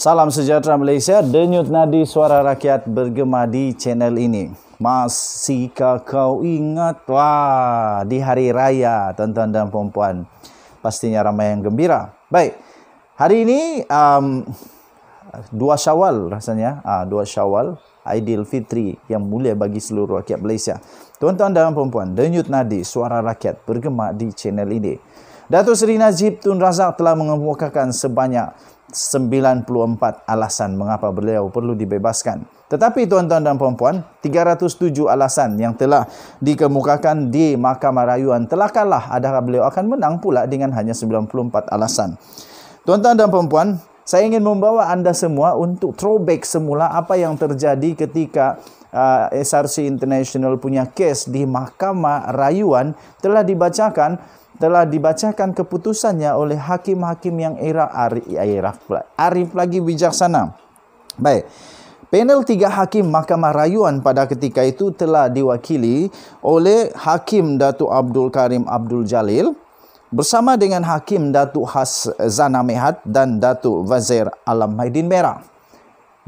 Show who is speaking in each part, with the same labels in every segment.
Speaker 1: Salam sejahtera Malaysia, denyut nadi suara rakyat bergema di channel ini. Masihkah kau ingat wah di hari raya tuan-tuan dan puan-puan? Pastinya ramai yang gembira. Baik. Hari ini um, dua Syawal rasanya, ah dua Syawal Fitri yang mulia bagi seluruh rakyat Malaysia. Tuan-tuan dan puan-puan, denyut nadi suara rakyat bergema di channel ini. Datuk Seri Najib Tun Razak telah mengemukakan sebanyak 94 alasan mengapa beliau perlu dibebaskan. Tetapi tuan-tuan dan puan-puan, 307 alasan yang telah dikemukakan di Mahkamah Rayuan telah kalah adakah beliau akan menang pula dengan hanya 94 alasan. Tuan-tuan dan puan-puan, saya ingin membawa anda semua untuk throwback semula apa yang terjadi ketika uh, SRC International punya kes di Mahkamah Rayuan telah dibacakan telah dibacakan keputusannya oleh hakim-hakim yang era arif, arif, arif lagi bijaksana. Baik. Panel tiga hakim Mahkamah Rayuan pada ketika itu telah diwakili oleh Hakim Datuk Abdul Karim Abdul Jalil bersama dengan Hakim Datuk Has Zana Mehat dan Datuk Wazir Alam Haidin Merah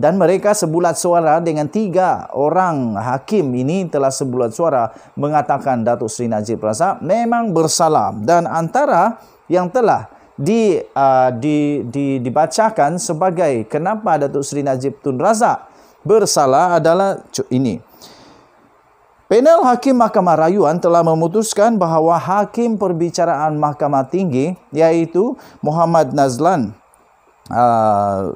Speaker 1: dan mereka sebulat suara dengan tiga orang hakim ini telah sebulat suara mengatakan Datuk Seri Najib Razak memang bersalah dan antara yang telah di, uh, di, di, dibacakan sebagai kenapa Datuk Seri Najib Tun Razak bersalah adalah ini. Panel Hakim Mahkamah Rayuan telah memutuskan bahawa Hakim Perbicaraan Mahkamah Tinggi iaitu Muhammad Nazlan uh,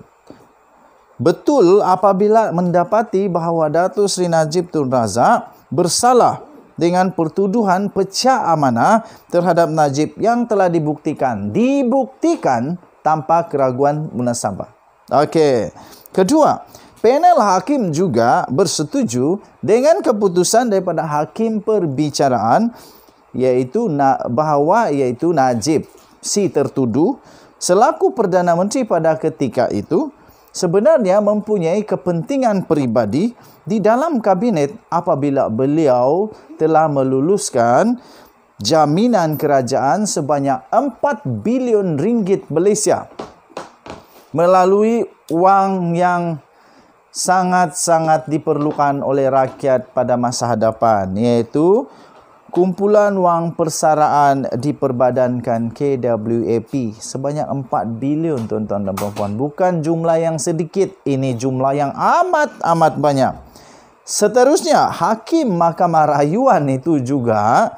Speaker 1: Betul apabila mendapati bahawa Datu Sri Najib Tun Razak bersalah dengan pertuduhan pecah amanah terhadap Najib yang telah dibuktikan. Dibuktikan tanpa keraguan munasabah. Okey. Kedua, panel hakim juga bersetuju dengan keputusan daripada hakim perbicaraan iaitu bahawa iaitu Najib si tertuduh selaku Perdana Menteri pada ketika itu sebenarnya mempunyai kepentingan peribadi di dalam kabinet apabila beliau telah meluluskan jaminan kerajaan sebanyak 4 bilion ringgit Malaysia melalui wang yang sangat-sangat diperlukan oleh rakyat pada masa hadapan iaitu Kumpulan wang persaraan diperbadankan KWAP sebanyak 4 bilion tuan-tuan dan puan-puan. Bukan jumlah yang sedikit, ini jumlah yang amat-amat banyak. Seterusnya, Hakim Mahkamah Rayuan itu juga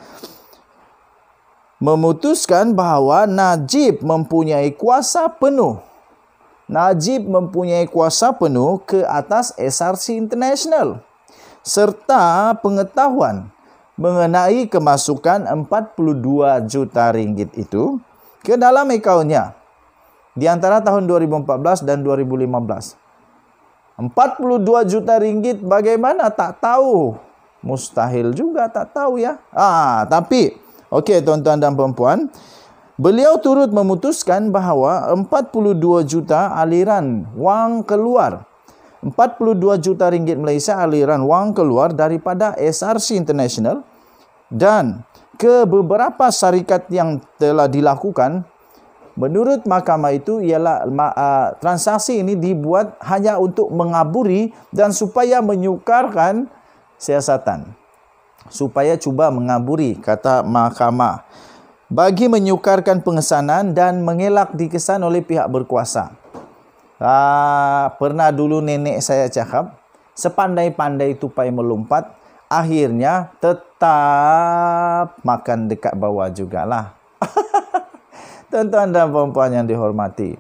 Speaker 1: memutuskan bahawa Najib mempunyai kuasa penuh. Najib mempunyai kuasa penuh ke atas SRC International serta pengetahuan mengenai kemasukan 42 juta ringgit itu ke dalam ekaunnya di antara tahun 2014 dan 2015. 42 juta ringgit bagaimana tak tahu? Mustahil juga tak tahu ya. Ah, tapi okey tuan-tuan dan puan-puan, beliau turut memutuskan bahawa 42 juta aliran wang keluar 42 juta ringgit Malaysia aliran wang keluar daripada SRC International dan ke beberapa syarikat yang telah dilakukan menurut mahkamah itu ialah transaksi ini dibuat hanya untuk mengaburi dan supaya menyukarkan siasatan supaya cuba mengaburi kata mahkamah bagi menyukarkan pengesanan dan mengelak dikesan oleh pihak berkuasa Ah, pernah dulu nenek saya cakap, sepandai-pandai tupai melompat, akhirnya tetap makan dekat bawah jugalah. Tuan-tuan dan perempuan yang dihormati.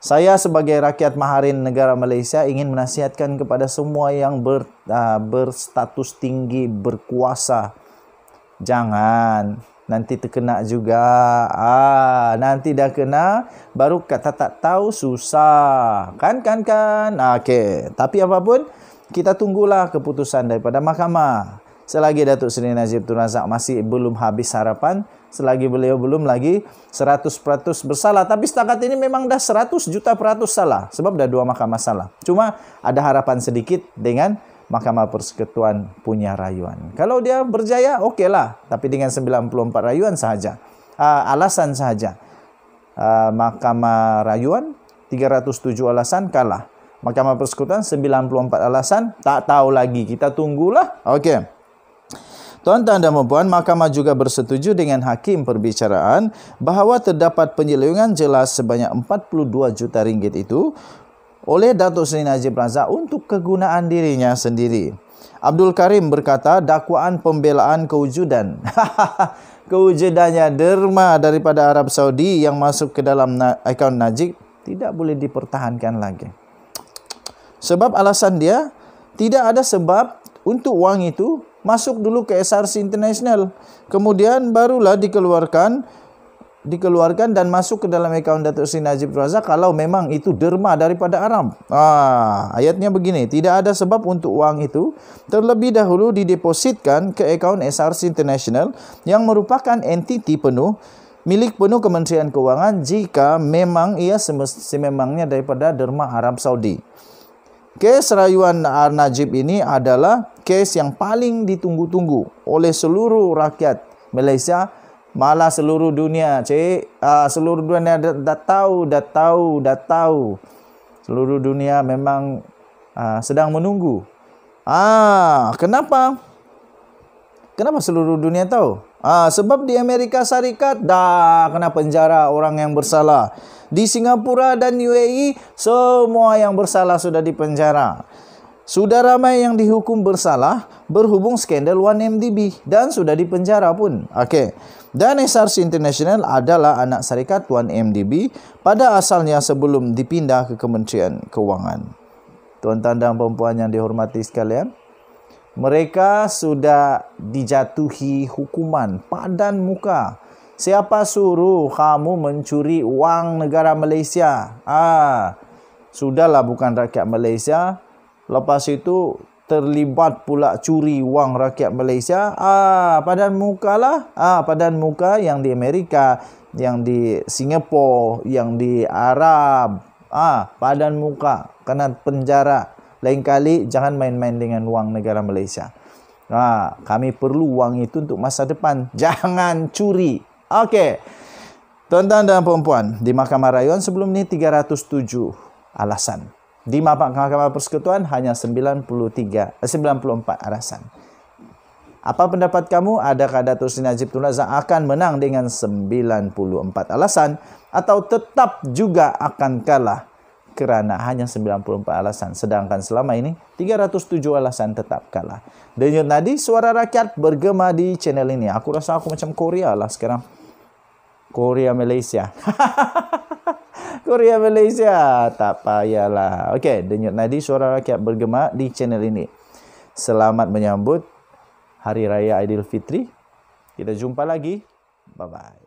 Speaker 1: Saya sebagai rakyat maharin negara Malaysia ingin menasihatkan kepada semua yang ber, uh, berstatus tinggi, berkuasa. Jangan nanti terkena juga. Ah, nanti dah kena baru kata tak tahu susah. Kan kan kan. Ah, okey, tapi apapun kita tunggulah keputusan daripada mahkamah. Selagi Datuk Seri Najib Tun Razak masih belum habis harapan, selagi beliau belum lagi 100% bersalah. Tapi setakat ini memang dah 100 juta peratus salah. Sebab dah dua mahkamah salah. Cuma ada harapan sedikit dengan Mahkamah Persekutuan punya rayuan. Kalau dia berjaya, okeylah. Tapi dengan 94 rayuan sahaja. Uh, alasan sahaja. Uh, Mahkamah Rayuan, 307 alasan kalah. Mahkamah Persekutuan, 94 alasan. Tak tahu lagi. Kita tunggulah. Okey. Tuan-tuan dan puan, mahkamah juga bersetuju dengan hakim perbicaraan bahawa terdapat penyelewengan jelas sebanyak 42 juta ringgit itu oleh Datuk Seri Najib Razak untuk kegunaan dirinya sendiri. Abdul Karim berkata dakwaan pembelaan kewujudan. Kewujudannya derma daripada Arab Saudi yang masuk ke dalam na akaun Najib tidak boleh dipertahankan lagi. Sebab alasan dia tidak ada sebab untuk wang itu masuk dulu ke SRC International. Kemudian barulah dikeluarkan dikeluarkan dan masuk ke dalam akaun Datuk Seri Najib Razak kalau memang itu derma daripada Arab. Ah, ha, ayatnya begini, tidak ada sebab untuk wang itu terlebih dahulu didepositkan ke akaun SRC International yang merupakan entiti penuh milik penuh Kementerian kewangan jika memang ia sememangnya daripada derma Arab Saudi. Kes rayuan Ar Najib ini adalah kes yang paling ditunggu-tunggu oleh seluruh rakyat Malaysia Malah seluruh dunia, cik. Uh, seluruh dunia dah, dah tahu, dah tahu, dah tahu. Seluruh dunia memang uh, sedang menunggu. Ah, kenapa? Kenapa seluruh dunia tahu? Ah, sebab di Amerika Syarikat dah kena penjara orang yang bersalah. Di Singapura dan UAE semua yang bersalah sudah dipenjara. Sudah ramai yang dihukum bersalah berhubung skandal 1MDB dan sudah dipenjara pun. Okey. Dan SRC International adalah anak syarikat 1MDB pada asalnya sebelum dipindah ke Kementerian Kewangan. Tuan-tuan dan perempuan yang dihormati sekalian, mereka sudah dijatuhi hukuman padan muka. Siapa suruh kamu mencuri wang negara Malaysia? Ah, sudahlah bukan rakyat Malaysia, Lepas itu terlibat pula curi wang rakyat Malaysia. Ah, padan muka lah. Ah, padan muka yang di Amerika, yang di Singapura, yang di Arab. Ah, padan muka kena penjara. Lain kali jangan main-main dengan wang negara Malaysia. Ah, kami perlu wang itu untuk masa depan. Jangan curi. Okey. Tuan-tuan dan puan-puan, di Mahkamah Rayuan sebelum ini 307 alasan di Mahkamah Persekutuan hanya 93 94 alasan. Apa pendapat kamu? Adakah Datuk Seri Najib Tun Razak akan menang dengan 94 alasan atau tetap juga akan kalah kerana hanya 94 alasan sedangkan selama ini 307 alasan tetap kalah. Dan yang tadi suara rakyat bergema di channel ini. Aku rasa aku macam Korea lah sekarang. Korea Malaysia. Korea Malaysia. Tak payahlah. Okey, denyut nadi suara rakyat bergema di channel ini. Selamat menyambut Hari Raya Aidilfitri. Kita jumpa lagi. Bye-bye.